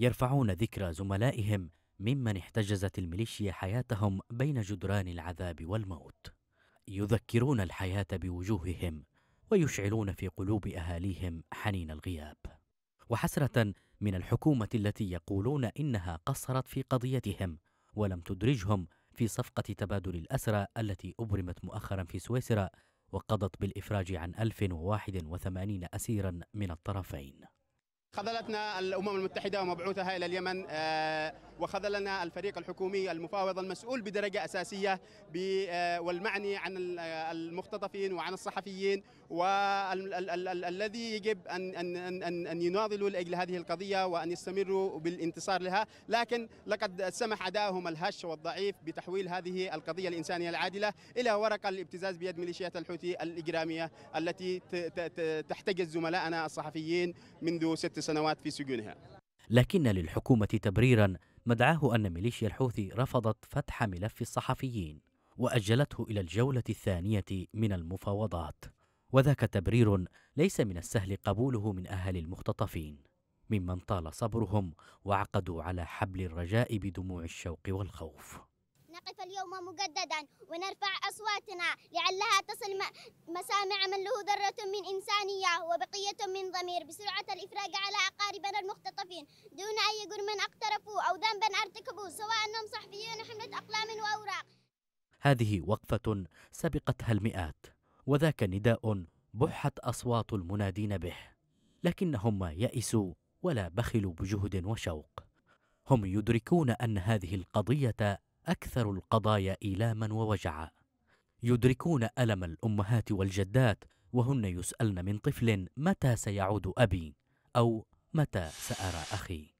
يرفعون ذكرى زملائهم ممن احتجزت الميليشيا حياتهم بين جدران العذاب والموت يذكرون الحياه بوجوههم ويشعلون في قلوب اهاليهم حنين الغياب وحسره من الحكومه التي يقولون انها قصرت في قضيتهم ولم تدرجهم في صفقه تبادل الاسرى التي ابرمت مؤخرا في سويسرا وقضت بالافراج عن 1081 اسيرا من الطرفين خذلتنا الامم المتحده ومبعوثها الى اليمن آه، وخذلنا الفريق الحكومي المفاوض المسؤول بدرجه اساسيه آه، والمعني عن آه، المختطفين وعن الصحفيين والذي يجب ان ان ان ان يناضلوا لاجل هذه القضيه وان يستمروا بالانتصار لها، لكن لقد سمح ادائهم الهش والضعيف بتحويل هذه القضيه الانسانيه العادله الى ورقه الابتزاز بيد ميليشيات الحوثي الاجراميه التي تحتجز زملائنا الصحفيين منذ ست سنوات في سجونها لكن للحكومة تبريرا مدعاه أن ميليشيا الحوثي رفضت فتح ملف الصحفيين وأجلته إلى الجولة الثانية من المفاوضات وذاك تبرير ليس من السهل قبوله من أهل المختطفين ممن طال صبرهم وعقدوا على حبل الرجاء بدموع الشوق والخوف نقف اليوم مجددا ونرفع أصواتنا لعلها تصل مسامع من له ذرة من إنسانية وبقية من ضمير بسرعة الإفراج عن من اقترفوا أو ذنبا ارتكبوا سواء أنهم صحفيين حملة أقلام وأوراق هذه وقفة سبقتها المئات وذاك نداء بحت أصوات المنادين به لكنهم ما يئسوا ولا بخلوا بجهد وشوق هم يدركون أن هذه القضية أكثر القضايا إيلاما ووجعا يدركون ألم الأمهات والجدات وهن يسألن من طفل متى سيعود أبي أو متى سأرى أخي